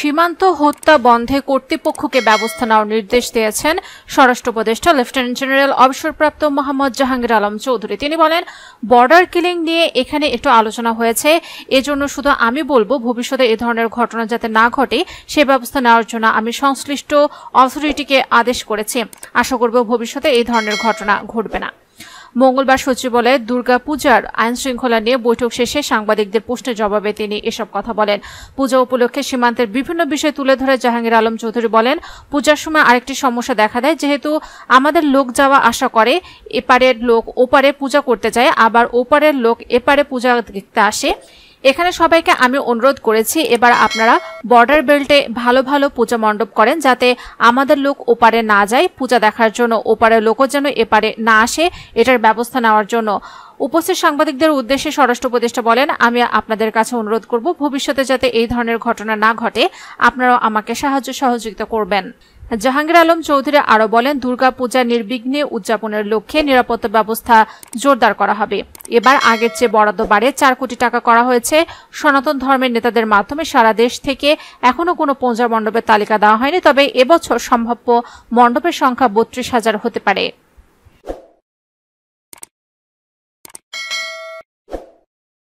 সীমান্ত হত্যা বন্ধে কর্তৃপক্ষকে ব্যবস্থা নেওয়ার নির্দেশ দিয়েছেন স্বরাষ্ট্র উপদেষ্টা লেফটেন্যান্ট জেনারেল অবসরপ্রাপ্ত মোহাম্মদ জাহাঙ্গীর আলম চৌধুরী তিনি বলেন বর্ডার কিলিং নিয়ে এখানে একটু আলোচনা হয়েছে এজন্য শুধু আমি বলবো ভবিষ্যতে এ ধরনের ঘটনা যাতে না ঘটে সে ব্যবস্থা নেওয়ার জন্য আমি সংশ্লিষ্ট অথরিটিকে আদেশ করেছি আশা করব ভবিষ্যতে এই ধরনের ঘটনা ঘটবে না মঙ্গলবার সচিবালয়ে দুর্গা আইন আইনশৃঙ্খলা নিয়ে বৈঠক শেষে সাংবাদিকদের প্রশ্নের জবাবে তিনি এসব কথা বলেন পূজা উপলক্ষে সীমান্তের বিভিন্ন বিষয় তুলে ধরে জাহাঙ্গীর আলম চৌধুরী বলেন পূজার সময় আরেকটি সমস্যা দেখা দেয় যেহেতু আমাদের লোক যাওয়া আশা করে এপারের লোক ওপারে পূজা করতে যায় আবার ওপারের লোক এপারে পূজা দেখতে আসে এখানে সবাইকে আমি অনুরোধ করেছি এবার আপনারা বর্ডার বেল্টে ভালো ভালো পূজা মণ্ডপ করেন যাতে আমাদের লোক ওপারে না যায় পূজা দেখার জন্য ওপারের লোকও যেন এপারে না আসে এটার ব্যবস্থা নেওয়ার জন্য উপস্থিত সাংবাদিকদের উদ্দেশ্যে স্বরাষ্ট্র উপদেষ্টা বলেন আমি আপনাদের কাছে অনুরোধ করব ভবিষ্যতে যাতে এই ধরনের ঘটনা না ঘটে আপনারাও আমাকে সাহায্য সহযোগিতা করবেন জাহাঙ্গীর আলম চৌধুরী আরও বলেন দুর্গাপূজা নির্বিঘ্নে উদযাপনের লক্ষ্যে নিরাপত্তা ব্যবস্থা জোরদার করা হবে এবার আগের চেয়ে বরাদ্দ বাড়ে চার কোটি টাকা করা হয়েছে সনাতন ধর্মের নেতাদের মাধ্যমে সারা দেশ থেকে এখনও কোনো পূজা মণ্ডপের তালিকা দেওয়া হয়নি তবে এবছর সম্ভাব্য মণ্ডপের সংখ্যা বত্রিশ হাজার হতে পারে